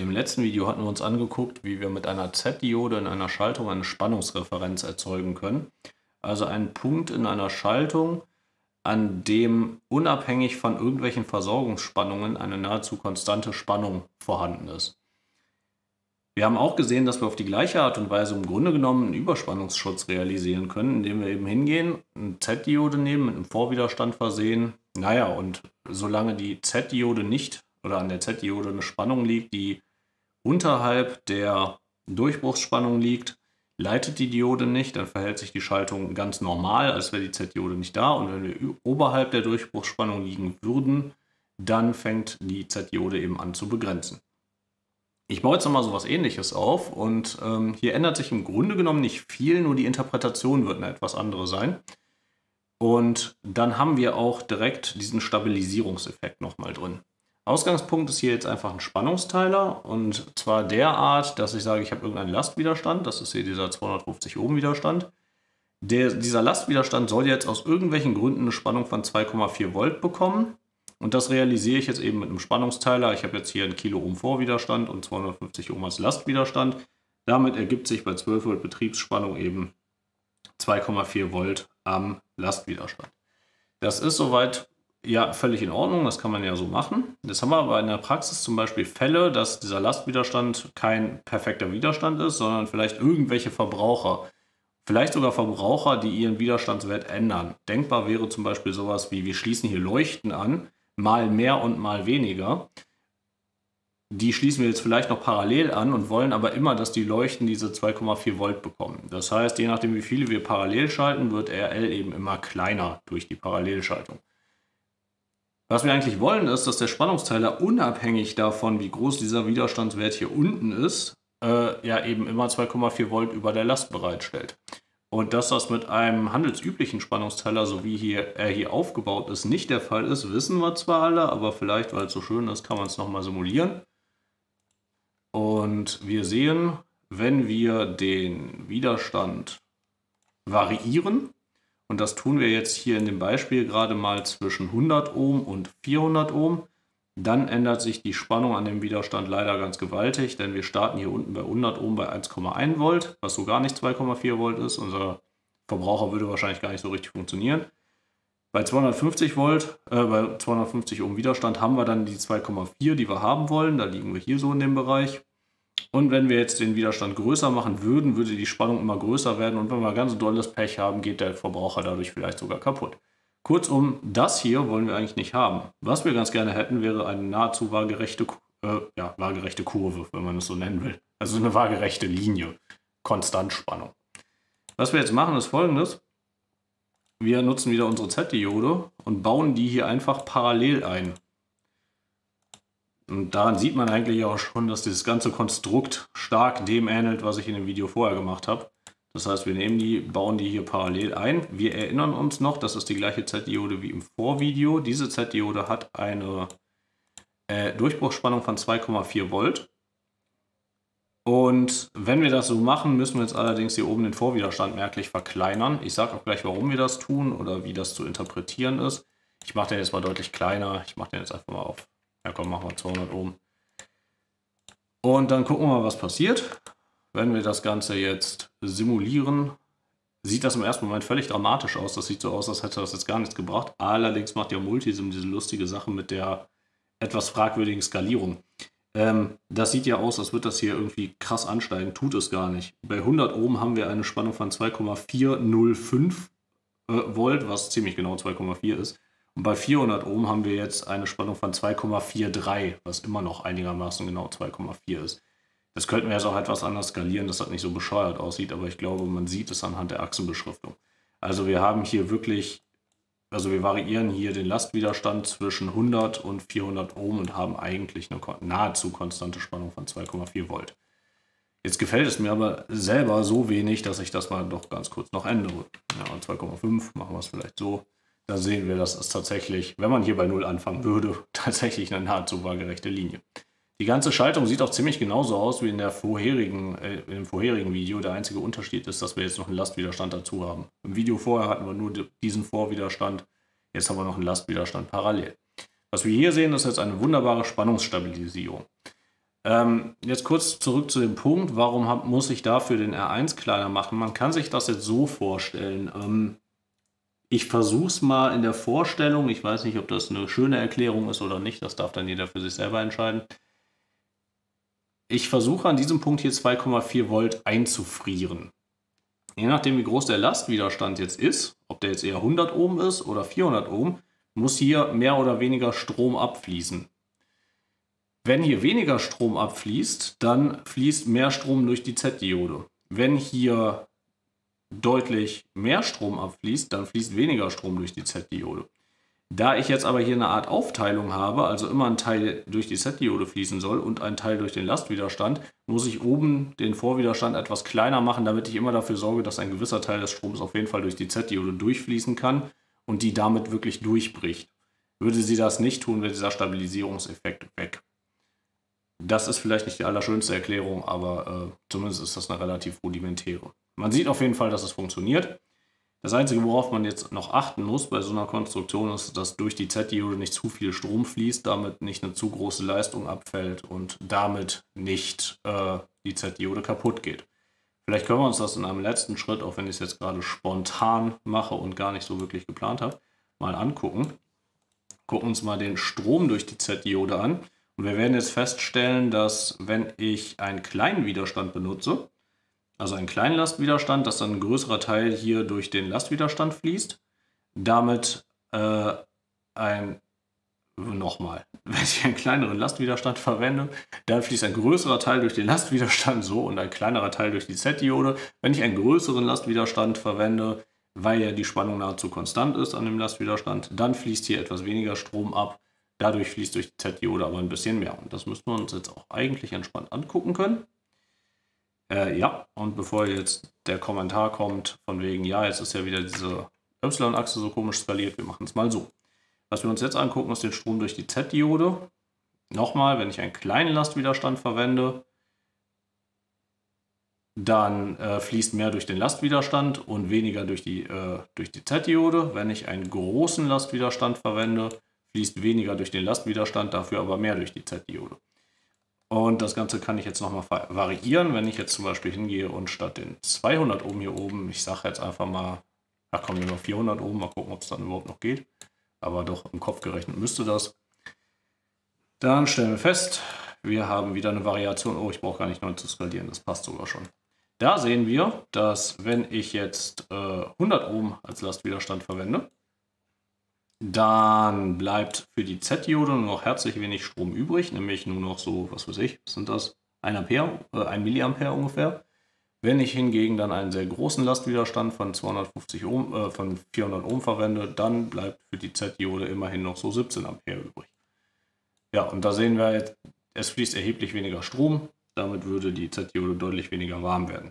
Im letzten Video hatten wir uns angeguckt, wie wir mit einer Z-Diode in einer Schaltung eine Spannungsreferenz erzeugen können. Also einen Punkt in einer Schaltung, an dem unabhängig von irgendwelchen Versorgungsspannungen eine nahezu konstante Spannung vorhanden ist. Wir haben auch gesehen, dass wir auf die gleiche Art und Weise im Grunde genommen einen Überspannungsschutz realisieren können, indem wir eben hingehen, eine Z-Diode nehmen, mit einem Vorwiderstand versehen. Naja, und solange die Z-Diode nicht oder an der Z-Diode eine Spannung liegt, die unterhalb der Durchbruchsspannung liegt, leitet die Diode nicht, dann verhält sich die Schaltung ganz normal, als wäre die Z-Diode nicht da. Und wenn wir oberhalb der Durchbruchsspannung liegen würden, dann fängt die Z-Diode eben an zu begrenzen. Ich baue jetzt nochmal so was ähnliches auf und ähm, hier ändert sich im Grunde genommen nicht viel, nur die Interpretation wird eine etwas andere sein. Und dann haben wir auch direkt diesen Stabilisierungseffekt nochmal drin. Ausgangspunkt ist hier jetzt einfach ein Spannungsteiler und zwar derart, dass ich sage, ich habe irgendeinen Lastwiderstand, das ist hier dieser 250 Ohm Widerstand. Der, dieser Lastwiderstand soll jetzt aus irgendwelchen Gründen eine Spannung von 2,4 Volt bekommen und das realisiere ich jetzt eben mit einem Spannungsteiler. Ich habe jetzt hier einen Kilo Ohm Vorwiderstand und 250 Ohm als Lastwiderstand. Damit ergibt sich bei 12 Volt Betriebsspannung eben 2,4 Volt am Lastwiderstand. Das ist soweit ja völlig in Ordnung, das kann man ja so machen. Jetzt haben wir aber in der Praxis zum Beispiel Fälle, dass dieser Lastwiderstand kein perfekter Widerstand ist, sondern vielleicht irgendwelche Verbraucher, vielleicht sogar Verbraucher, die ihren Widerstandswert ändern. Denkbar wäre zum Beispiel sowas wie, wir schließen hier Leuchten an, mal mehr und mal weniger. Die schließen wir jetzt vielleicht noch parallel an und wollen aber immer, dass die Leuchten diese 2,4 Volt bekommen. Das heißt, je nachdem, wie viele wir parallel schalten, wird RL eben immer kleiner durch die Parallelschaltung. Was wir eigentlich wollen, ist, dass der Spannungsteiler unabhängig davon, wie groß dieser Widerstandswert hier unten ist, äh, ja eben immer 2,4 Volt über der Last bereitstellt. Und dass das mit einem handelsüblichen Spannungsteiler, so also wie hier, er hier aufgebaut ist, nicht der Fall ist, wissen wir zwar alle, aber vielleicht, weil es so schön ist, kann man es nochmal simulieren. Und wir sehen, wenn wir den Widerstand variieren, und das tun wir jetzt hier in dem Beispiel gerade mal zwischen 100 Ohm und 400 Ohm. Dann ändert sich die Spannung an dem Widerstand leider ganz gewaltig, denn wir starten hier unten bei 100 Ohm bei 1,1 Volt, was so gar nicht 2,4 Volt ist. Unser Verbraucher würde wahrscheinlich gar nicht so richtig funktionieren. Bei 250 Volt, äh, bei 250 Ohm Widerstand haben wir dann die 2,4, die wir haben wollen. Da liegen wir hier so in dem Bereich. Und wenn wir jetzt den Widerstand größer machen würden, würde die Spannung immer größer werden. Und wenn wir ganz dolles Pech haben, geht der Verbraucher dadurch vielleicht sogar kaputt. Kurzum, das hier wollen wir eigentlich nicht haben. Was wir ganz gerne hätten, wäre eine nahezu waagerechte, äh, ja, waagerechte Kurve, wenn man es so nennen will. Also eine waagerechte Linie. Konstantspannung. Was wir jetzt machen, ist folgendes. Wir nutzen wieder unsere Z-Diode und bauen die hier einfach parallel ein. Und daran sieht man eigentlich auch schon, dass dieses ganze Konstrukt stark dem ähnelt, was ich in dem Video vorher gemacht habe. Das heißt, wir nehmen die, bauen die hier parallel ein. Wir erinnern uns noch, das ist die gleiche Z-Diode wie im Vorvideo. Diese Z-Diode hat eine äh, Durchbruchspannung von 2,4 Volt. Und wenn wir das so machen, müssen wir jetzt allerdings hier oben den Vorwiderstand merklich verkleinern. Ich sage auch gleich, warum wir das tun oder wie das zu interpretieren ist. Ich mache den jetzt mal deutlich kleiner. Ich mache den jetzt einfach mal auf ja komm, machen wir 200 oben. Und dann gucken wir mal, was passiert. Wenn wir das Ganze jetzt simulieren, sieht das im ersten Moment völlig dramatisch aus. Das sieht so aus, als hätte das jetzt gar nichts gebracht. Allerdings macht ja Multisim diese lustige Sache mit der etwas fragwürdigen Skalierung. Ähm, das sieht ja aus, als würde das hier irgendwie krass ansteigen. Tut es gar nicht. Bei 100 Ohm haben wir eine Spannung von 2,405 äh, Volt, was ziemlich genau 2,4 ist. Und bei 400 Ohm haben wir jetzt eine Spannung von 2,43, was immer noch einigermaßen genau 2,4 ist. Das könnten wir jetzt auch etwas anders skalieren, dass das nicht so bescheuert aussieht, aber ich glaube, man sieht es anhand der Achsenbeschriftung. Also wir haben hier wirklich, also wir variieren hier den Lastwiderstand zwischen 100 und 400 Ohm und haben eigentlich eine nahezu konstante Spannung von 2,4 Volt. Jetzt gefällt es mir aber selber so wenig, dass ich das mal doch ganz kurz noch ändere. Ja, 2,5 machen wir es vielleicht so. Da sehen wir, dass es tatsächlich, wenn man hier bei 0 anfangen würde, tatsächlich eine nahezu waagerechte Linie. Die ganze Schaltung sieht auch ziemlich genauso aus wie in, der vorherigen, äh, im vorherigen Video. Der einzige Unterschied ist, dass wir jetzt noch einen Lastwiderstand dazu haben. Im Video vorher hatten wir nur diesen Vorwiderstand, jetzt haben wir noch einen Lastwiderstand parallel. Was wir hier sehen, ist jetzt eine wunderbare Spannungsstabilisierung. Ähm, jetzt kurz zurück zu dem Punkt, warum hab, muss ich dafür den R1 kleiner machen? Man kann sich das jetzt so vorstellen. Ähm, ich versuche es mal in der Vorstellung, ich weiß nicht, ob das eine schöne Erklärung ist oder nicht, das darf dann jeder für sich selber entscheiden. Ich versuche an diesem Punkt hier 2,4 Volt einzufrieren. Je nachdem, wie groß der Lastwiderstand jetzt ist, ob der jetzt eher 100 Ohm ist oder 400 Ohm, muss hier mehr oder weniger Strom abfließen. Wenn hier weniger Strom abfließt, dann fließt mehr Strom durch die Z-Diode. Wenn hier deutlich mehr Strom abfließt, dann fließt weniger Strom durch die Z-Diode. Da ich jetzt aber hier eine Art Aufteilung habe, also immer ein Teil durch die Z-Diode fließen soll und ein Teil durch den Lastwiderstand, muss ich oben den Vorwiderstand etwas kleiner machen, damit ich immer dafür sorge, dass ein gewisser Teil des Stroms auf jeden Fall durch die Z-Diode durchfließen kann und die damit wirklich durchbricht. Würde sie das nicht tun, wäre dieser Stabilisierungseffekt weg. Das ist vielleicht nicht die allerschönste Erklärung, aber äh, zumindest ist das eine relativ rudimentäre. Man sieht auf jeden Fall, dass es funktioniert. Das Einzige, worauf man jetzt noch achten muss bei so einer Konstruktion, ist, dass durch die Z-Diode nicht zu viel Strom fließt, damit nicht eine zu große Leistung abfällt und damit nicht äh, die Z-Diode kaputt geht. Vielleicht können wir uns das in einem letzten Schritt, auch wenn ich es jetzt gerade spontan mache und gar nicht so wirklich geplant habe, mal angucken. Gucken uns mal den Strom durch die Z-Diode an. Und wir werden jetzt feststellen, dass wenn ich einen kleinen Widerstand benutze, also einen kleinen Lastwiderstand, dass dann ein größerer Teil hier durch den Lastwiderstand fließt. Damit äh, ein nochmal, wenn ich einen kleineren Lastwiderstand verwende, dann fließt ein größerer Teil durch den Lastwiderstand so und ein kleinerer Teil durch die Z-Diode. Wenn ich einen größeren Lastwiderstand verwende, weil ja die Spannung nahezu konstant ist an dem Lastwiderstand, dann fließt hier etwas weniger Strom ab. Dadurch fließt durch die Z-Diode aber ein bisschen mehr. Und das müssen wir uns jetzt auch eigentlich entspannt angucken können. Äh, ja, und bevor jetzt der Kommentar kommt, von wegen, ja, jetzt ist ja wieder diese Y-Achse so komisch skaliert, wir machen es mal so. Was wir uns jetzt angucken, ist den Strom durch die Z-Diode. Nochmal, wenn ich einen kleinen Lastwiderstand verwende, dann äh, fließt mehr durch den Lastwiderstand und weniger durch die, äh, durch die Z-Diode. Wenn ich einen großen Lastwiderstand verwende, fließt weniger durch den Lastwiderstand, dafür aber mehr durch die Z-Diode. Und das Ganze kann ich jetzt nochmal variieren, wenn ich jetzt zum Beispiel hingehe und statt den 200 oben hier oben, ich sage jetzt einfach mal, ach komm, nehmen wir 400 oben, mal gucken, ob es dann überhaupt noch geht. Aber doch im Kopf gerechnet müsste das. Dann stellen wir fest, wir haben wieder eine Variation. Oh, ich brauche gar nicht neu zu skalieren, das passt sogar schon. Da sehen wir, dass wenn ich jetzt äh, 100 Ohm als Lastwiderstand verwende, dann bleibt für die Z-Diode nur noch herzlich wenig Strom übrig, nämlich nur noch so, was weiß ich, sind das? 1 Ampere, äh, 1 Milliampere ungefähr. Wenn ich hingegen dann einen sehr großen Lastwiderstand von 250 Ohm, äh, von 400 Ohm verwende, dann bleibt für die Z-Diode immerhin noch so 17 Ampere übrig. Ja, und da sehen wir jetzt, es fließt erheblich weniger Strom. Damit würde die Z-Diode deutlich weniger warm werden.